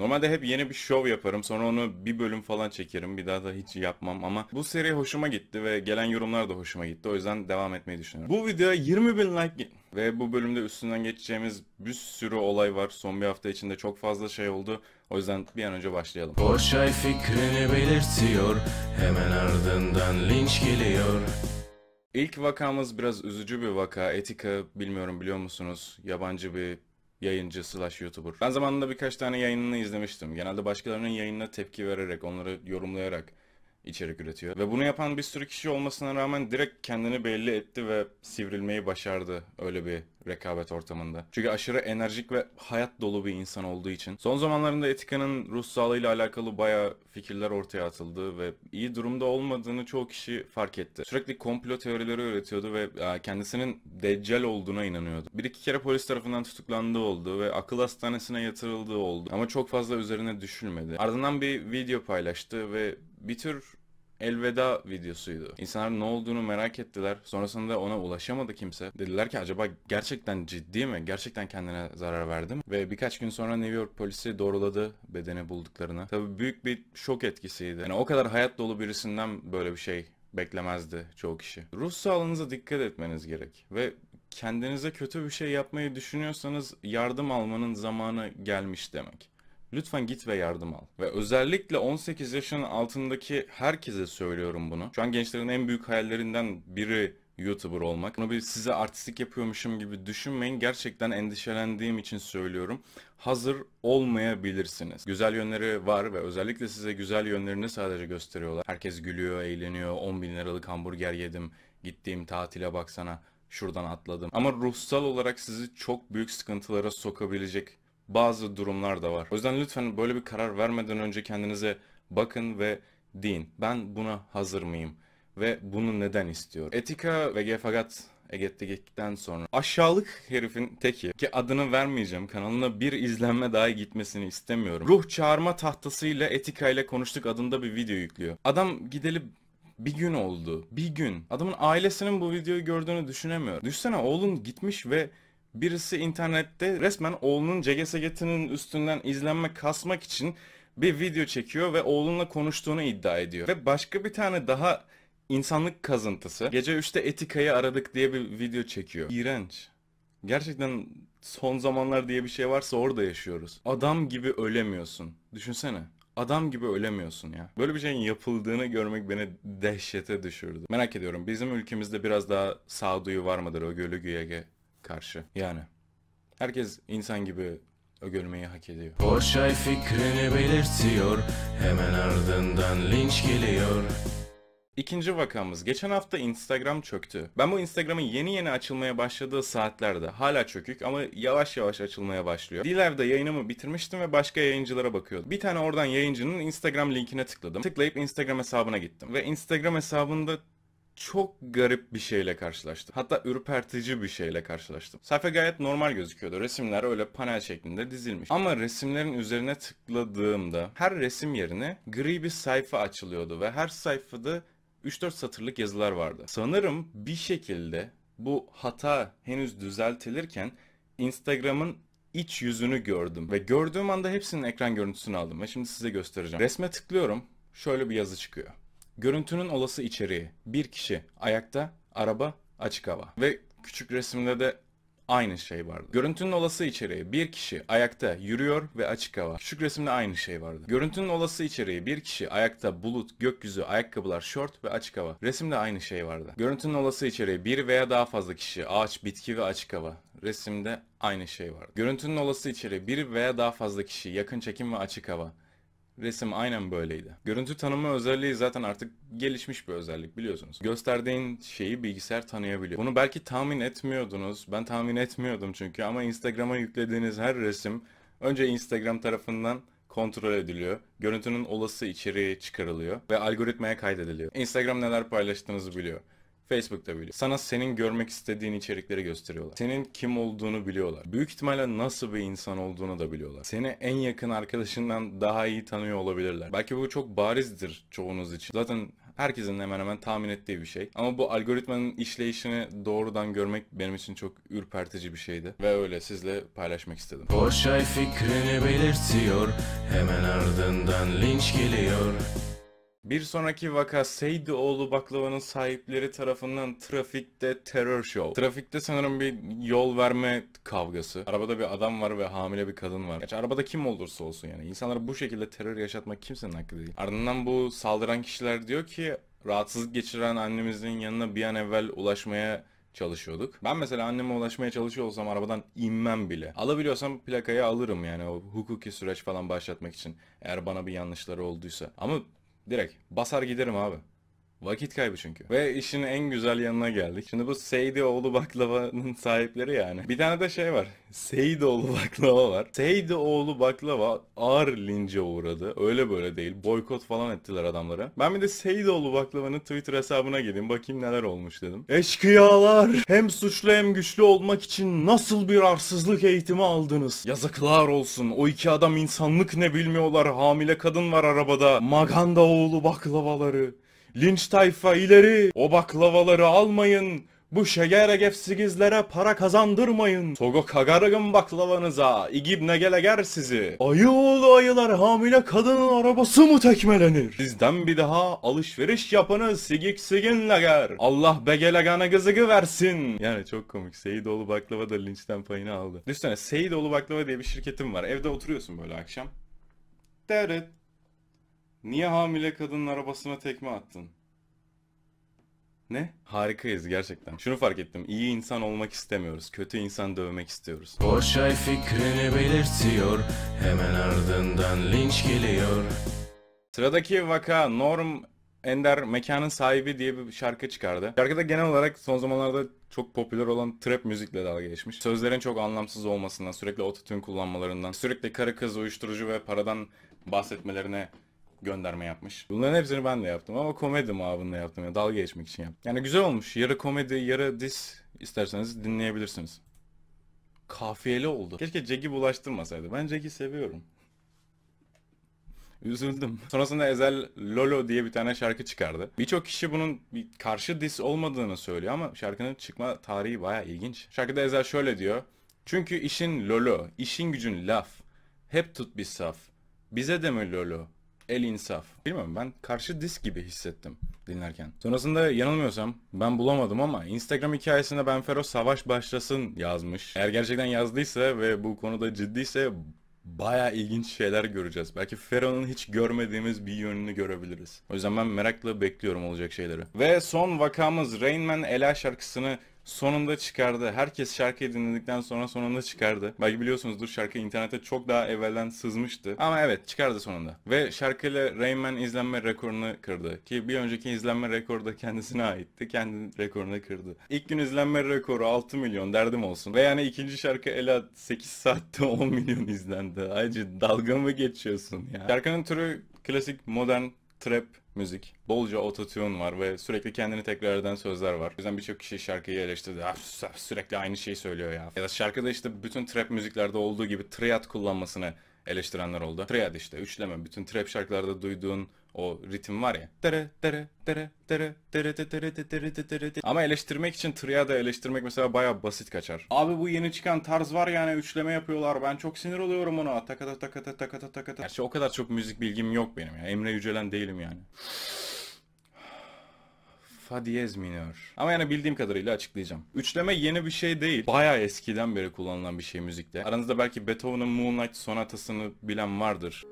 Normalde hep yeni bir şov yaparım sonra onu bir bölüm falan çekerim bir daha da hiç yapmam ama bu seri hoşuma gitti ve gelen yorumlar da hoşuma gitti o yüzden devam etmeyi düşünüyorum. Bu videoya 20 bin like ve bu bölümde üstünden geçeceğimiz bir sürü olay var son bir hafta içinde çok fazla şey oldu o yüzden bir an önce başlayalım. Borçay fikrini belirtiyor hemen ardından linç geliyor. İlk vakamız biraz üzücü bir vaka. Etika bilmiyorum biliyor musunuz? Yabancı bir yayıncı slash youtuber. Ben zamanında birkaç tane yayınını izlemiştim. Genelde başkalarının yayınına tepki vererek, onları yorumlayarak içerik üretiyor. Ve bunu yapan bir sürü kişi olmasına rağmen direkt kendini belli etti ve sivrilmeyi başardı öyle bir rekabet ortamında. Çünkü aşırı enerjik ve hayat dolu bir insan olduğu için. Son zamanlarında Etika'nın ruh sağlığıyla alakalı baya fikirler ortaya atıldı ve iyi durumda olmadığını çoğu kişi fark etti. Sürekli komplo teorileri üretiyordu ve e, kendisinin deccal olduğuna inanıyordu. Bir iki kere polis tarafından tutuklandığı oldu ve akıl hastanesine yatırıldığı oldu. Ama çok fazla üzerine düşülmedi. Ardından bir video paylaştı ve bir tür elveda videosuydu. İnsanlar ne olduğunu merak ettiler. Sonrasında ona ulaşamadı kimse. Dediler ki acaba gerçekten ciddi mi? Gerçekten kendine zarar verdi mi? Ve birkaç gün sonra New York polisi doğruladı bedeni bulduklarını. Tabii büyük bir şok etkisiydi. Yani o kadar hayat dolu birisinden böyle bir şey beklemezdi çoğu kişi. Ruh sağlığınıza dikkat etmeniz gerek ve kendinize kötü bir şey yapmayı düşünüyorsanız yardım almanın zamanı gelmiş demek. Lütfen git ve yardım al. Ve özellikle 18 yaşının altındaki herkese söylüyorum bunu. Şu an gençlerin en büyük hayallerinden biri YouTuber olmak. Bunu bir size artistik yapıyormuşum gibi düşünmeyin. Gerçekten endişelendiğim için söylüyorum. Hazır olmayabilirsiniz. Güzel yönleri var ve özellikle size güzel yönlerini sadece gösteriyorlar. Herkes gülüyor, eğleniyor. 10 bin liralık hamburger yedim. Gittiğim tatile baksana. Şuradan atladım. Ama ruhsal olarak sizi çok büyük sıkıntılara sokabilecek bazı durumlar da var. O yüzden lütfen böyle bir karar vermeden önce kendinize bakın ve deyin. Ben buna hazır mıyım? Ve bunu neden istiyorum? Etika ve gefagat Eget'te sonra aşağılık herifin teki ki adını vermeyeceğim kanalına bir izlenme dahi gitmesini istemiyorum. Ruh çağırma tahtasıyla etika ile konuştuk adında bir video yüklüyor. Adam gideli bir gün oldu. Bir gün. Adamın ailesinin bu videoyu gördüğünü düşünemiyorum. Düşsene oğlun gitmiş ve Birisi internette resmen oğlunun CGSGT'nin üstünden izlenme kasmak için bir video çekiyor ve oğlunla konuştuğunu iddia ediyor. Ve başka bir tane daha insanlık kazıntısı. Gece 3'te etikayı aradık diye bir video çekiyor. İğrenç. Gerçekten son zamanlar diye bir şey varsa orada yaşıyoruz. Adam gibi ölemiyorsun. Düşünsene. Adam gibi ölemiyorsun ya. Böyle bir şeyin yapıldığını görmek beni dehşete düşürdü. Merak ediyorum bizim ülkemizde biraz daha sağduyu var mıdır o gölü güyege karşı. Yani herkes insan gibi görmeyi hak ediyor. Porçay fikrini belirtiyor, hemen ardından linç geliyor. İkinci vakamız. Geçen hafta Instagram çöktü. Ben bu Instagram'ın yeni yeni açılmaya başladığı saatlerde hala çökük ama yavaş yavaş açılmaya başlıyor. D-Live'da yayınımı bitirmiştim ve başka yayıncılara bakıyordum. Bir tane oradan yayıncının Instagram linkine tıkladım. Tıklayıp Instagram hesabına gittim. Ve Instagram hesabında çok garip bir şeyle karşılaştım. Hatta ürpertici bir şeyle karşılaştım. Sayfa gayet normal gözüküyordu. Resimler öyle panel şeklinde dizilmiş. Ama resimlerin üzerine tıkladığımda her resim yerine gri bir sayfa açılıyordu ve her sayfada 3-4 satırlık yazılar vardı. Sanırım bir şekilde bu hata henüz düzeltilirken Instagram'ın iç yüzünü gördüm ve gördüğüm anda hepsinin ekran görüntüsünü aldım ve şimdi size göstereceğim. Resme tıklıyorum. Şöyle bir yazı çıkıyor. Görüntünün olası içeriği. Bir kişi ayakta, araba, açık hava. Ve küçük resimde de aynı şey vardı. Görüntünün olası içeriği bir kişi ayakta yürüyor ve açık hava. Küçük resimde aynı şey vardı. Görüntünün olası içeriği bir kişi ayakta bulut, gökyüzü, ayakkabılar, şort ve açık hava. Resimde aynı şey vardı. Görüntünün olası içeriği bir veya daha fazla kişi, ağaç, bitki ve açık hava. Resimde aynı şey vardı. Görüntünün olası içeriği bir veya daha fazla kişi, yakın çekim ve açık hava. Resim aynen böyleydi. Görüntü tanıma özelliği zaten artık gelişmiş bir özellik biliyorsunuz. Gösterdiğin şeyi bilgisayar tanıyabiliyor. Bunu belki tahmin etmiyordunuz. Ben tahmin etmiyordum çünkü ama Instagram'a yüklediğiniz her resim önce Instagram tarafından kontrol ediliyor. Görüntünün olası içeriği çıkarılıyor ve algoritmaya kaydediliyor. Instagram neler paylaştığınızı biliyor. Facebook'ta biliyor. Sana senin görmek istediğin içerikleri gösteriyorlar. Senin kim olduğunu biliyorlar. Büyük ihtimalle nasıl bir insan olduğunu da biliyorlar. Seni en yakın arkadaşından daha iyi tanıyor olabilirler. Belki bu çok barizdir çoğunuz için. Zaten herkesin hemen hemen tahmin ettiği bir şey. Ama bu algoritmanın işleyişini doğrudan görmek benim için çok ürpertici bir şeydi. Ve öyle sizle paylaşmak istedim. Boşay fikrini belirtiyor, hemen ardından linç geliyor. Bir sonraki vaka Seydioğlu baklavanın sahipleri tarafından trafikte terör show. Trafikte sanırım bir yol verme kavgası. Arabada bir adam var ve hamile bir kadın var. Gerçi arabada kim olursa olsun yani. İnsanlara bu şekilde terör yaşatmak kimsenin hakkı değil. Ardından bu saldıran kişiler diyor ki rahatsızlık geçiren annemizin yanına bir an evvel ulaşmaya çalışıyorduk. Ben mesela anneme ulaşmaya çalışıyor olsam arabadan inmem bile. Alabiliyorsam plakayı alırım yani o hukuki süreç falan başlatmak için eğer bana bir yanlışları olduysa. Ama Direkt basar giderim abi. Vakit kaybı çünkü. Ve işin en güzel yanına geldik. Şimdi bu Seydoğlu baklavanın sahipleri yani. Bir tane de şey var. Seydoğlu baklava var. Seydoğlu baklava ağır lince uğradı. Öyle böyle değil. Boykot falan ettiler adamlara. Ben bir de Seydoğlu baklavanın Twitter hesabına gideyim. Bakayım neler olmuş dedim. Eşkıyalar hem suçlu hem güçlü olmak için nasıl bir arsızlık eğitimi aldınız? Yazıklar olsun. O iki adam insanlık ne bilmiyorlar. Hamile kadın var arabada. Maganda oğlu baklavaları. Linç tayfa ileri. O baklavaları almayın. Bu şeker sigizlere para kazandırmayın. Togo kagaragın baklavanıza. İgibne geleger sizi. Ayı oğlu ayılar hamile kadının arabası mı tekmelenir? Sizden bir daha alışveriş yapanı sigik sigin lager. Allah begelegana gızıgı versin. Yani çok komik. Seyidoğlu baklava da linçten payını aldı. Düşünsene Seyidoğlu baklava diye bir şirketim var. Evde oturuyorsun böyle akşam. Deret Niye hamile kadının arabasına tekme attın? Ne? Harikayız gerçekten. Şunu fark ettim. İyi insan olmak istemiyoruz. Kötü insan dövmek istiyoruz. Boşay fikrini belirtiyor. Hemen ardından linç geliyor. Sıradaki vaka Norm Ender Mekanın Sahibi diye bir şarkı çıkardı. Şarkıda genel olarak son zamanlarda çok popüler olan trap müzikle dalga geçmiş. Sözlerin çok anlamsız olmasından, sürekli ototune kullanmalarından, sürekli karı kız uyuşturucu ve paradan bahsetmelerine gönderme yapmış. Bunların hepsini ben de yaptım ama komedi muhabınla yaptım. Yani dalga geçmek için yaptım. Yani güzel olmuş. Yarı komedi, yarı dis isterseniz dinleyebilirsiniz. Kafiyeli oldu. Keşke Jack'i bulaştırmasaydı. Ben Jack'i seviyorum. Üzüldüm. Sonrasında Ezel Lolo diye bir tane şarkı çıkardı. Birçok kişi bunun bir karşı dis olmadığını söylüyor ama şarkının çıkma tarihi baya ilginç. Şarkıda Ezel şöyle diyor. Çünkü işin lolo, işin gücün laf. Hep tut bir saf. Bize de mi lolo? El insaf. Bilmiyorum ben karşı disk gibi hissettim dinlerken. Sonrasında yanılmıyorsam ben bulamadım ama Instagram hikayesinde Benfero savaş başlasın yazmış. Eğer gerçekten yazdıysa ve bu konuda ciddiyse baya ilginç şeyler göreceğiz. Belki Ferro'nun hiç görmediğimiz bir yönünü görebiliriz. O yüzden ben merakla bekliyorum olacak şeyleri. Ve son vakamız Rain Man Ela şarkısını sonunda çıkardı. Herkes şarkıyı dinledikten sonra sonunda çıkardı. Belki biliyorsunuzdur şarkı internete çok daha evvelden sızmıştı. Ama evet çıkardı sonunda. Ve şarkıyla Rain Man izlenme rekorunu kırdı. Ki bir önceki izlenme rekoru da kendisine aitti. Kendi rekorunu kırdı. İlk gün izlenme rekoru 6 milyon derdim olsun. Ve yani ikinci şarkı Ela 8 saatte 10 milyon izlendi. Ayrıca dalga mı geçiyorsun ya? Şarkının türü klasik modern trap müzik, bolca autotune var ve sürekli kendini tekrar eden sözler var. O yüzden birçok kişi şarkıyı eleştirdi. Ah, sürekli aynı şeyi söylüyor ya. Ya da şarkıda işte bütün trap müziklerde olduğu gibi triad kullanmasını eleştirenler oldu. Triad işte üçleme bütün trap şarkılarda duyduğun o ritim var ya. Ama eleştirmek için triada eleştirmek mesela baya basit kaçar. Abi bu yeni çıkan tarz var yani üçleme yapıyorlar. Ben çok sinir oluyorum ona. Takata takata takata takata. Gerçi o kadar çok müzik bilgim yok benim ya. Emre Yücelen değilim yani. Fa diyez minör. Ama yani bildiğim kadarıyla açıklayacağım. Üçleme yeni bir şey değil. Baya eskiden beri kullanılan bir şey müzikte. Aranızda belki Beethoven'ın Moonlight sonatasını bilen vardır.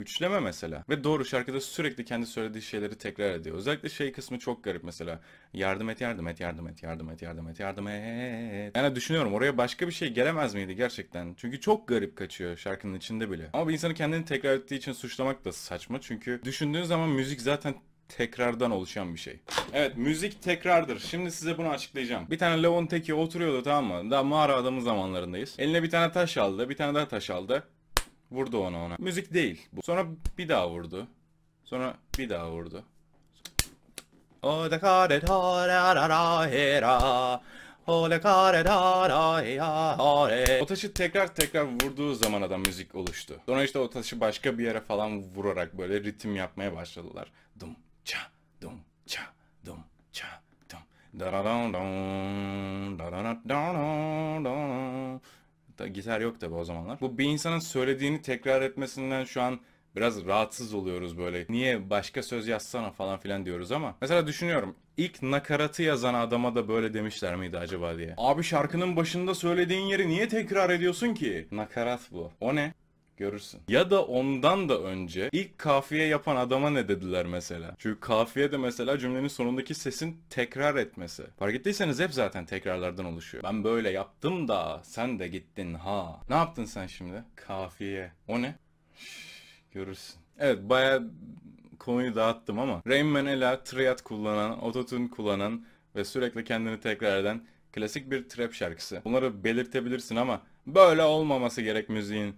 Üçleme mesela. Ve doğru şarkıda sürekli kendi söylediği şeyleri tekrar ediyor. Özellikle şey kısmı çok garip mesela. Yardım et, yardım et, yardım et, yardım et, yardım et, yardım et. Yani düşünüyorum oraya başka bir şey gelemez miydi gerçekten? Çünkü çok garip kaçıyor şarkının içinde bile. Ama bir insanı kendini tekrar ettiği için suçlamak da saçma. Çünkü düşündüğün zaman müzik zaten tekrardan oluşan bir şey. Evet müzik tekrardır. Şimdi size bunu açıklayacağım. Bir tane lavun teki oturuyordu tamam mı? Daha mağara adamı zamanlarındayız. Eline bir tane taş aldı. Bir tane daha taş aldı. Vurdu ona ona. Müzik değil. Bu. Sonra bir daha vurdu. Sonra bir daha vurdu. O kare da ra ra ra he kare da ra he O taşı tekrar tekrar vurduğu zaman adam müzik oluştu. Sonra işte o taşı başka bir yere falan vurarak böyle ritim yapmaya başladılar. Dum Cha dum cha dum cha dum da da da da da da da da da gitar yok tabi o zamanlar. Bu bir insanın söylediğini tekrar etmesinden şu an biraz rahatsız oluyoruz böyle. Niye başka söz yazsana falan filan diyoruz ama. Mesela düşünüyorum ilk nakaratı yazan adama da böyle demişler miydi acaba diye. Abi şarkının başında söylediğin yeri niye tekrar ediyorsun ki? Nakarat bu. O ne? görürsün. Ya da ondan da önce ilk kafiye yapan adama ne dediler mesela? Çünkü kafiye de mesela cümlenin sonundaki sesin tekrar etmesi. Fark ettiyseniz hep zaten tekrarlardan oluşuyor. Ben böyle yaptım da sen de gittin ha. Ne yaptın sen şimdi? Kafiye. O ne? Şş, görürsün. Evet baya konuyu dağıttım ama Rain Manela triat kullanan, ototune kullanan ve sürekli kendini tekrar eden klasik bir trap şarkısı. Bunları belirtebilirsin ama böyle olmaması gerek müziğin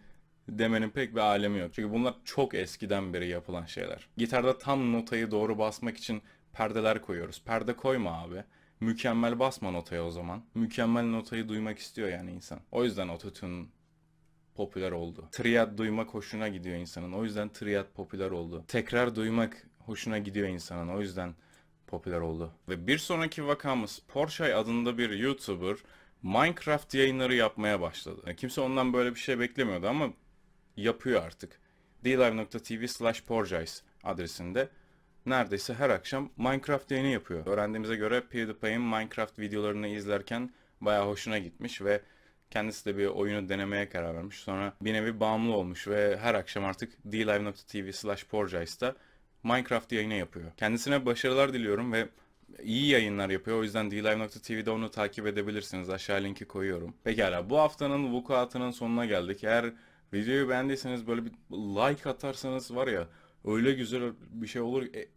demenin pek bir alemi yok. Çünkü bunlar çok eskiden beri yapılan şeyler. Gitarda tam notayı doğru basmak için perdeler koyuyoruz. Perde koyma abi. Mükemmel basma notayı o zaman. Mükemmel notayı duymak istiyor yani insan. O yüzden ototune popüler oldu. Triad duymak hoşuna gidiyor insanın. O yüzden triad popüler oldu. Tekrar duymak hoşuna gidiyor insanın. O yüzden popüler oldu. Ve bir sonraki vakamız Porsche adında bir YouTuber Minecraft yayınları yapmaya başladı. Kimse ondan böyle bir şey beklemiyordu ama yapıyor artık. dlive.tv slash porjais adresinde neredeyse her akşam Minecraft yayını yapıyor. Öğrendiğimize göre PewDiePie'in Minecraft videolarını izlerken baya hoşuna gitmiş ve kendisi de bir oyunu denemeye karar vermiş. Sonra bir nevi bağımlı olmuş ve her akşam artık dlive.tv slash porjais'ta Minecraft yayını yapıyor. Kendisine başarılar diliyorum ve iyi yayınlar yapıyor. O yüzden dlive.tv'de onu takip edebilirsiniz. Aşağı linki koyuyorum. Pekala bu haftanın vukuatının sonuna geldik. Eğer Videoyu beğendiyseniz böyle bir like atarsanız var ya öyle güzel bir şey olur e,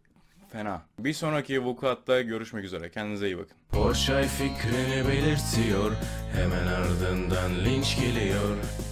fena. Bir sonraki vukuatta görüşmek üzere. Kendinize iyi bakın. Boşay fikrini belirtiyor. Hemen ardından linç geliyor.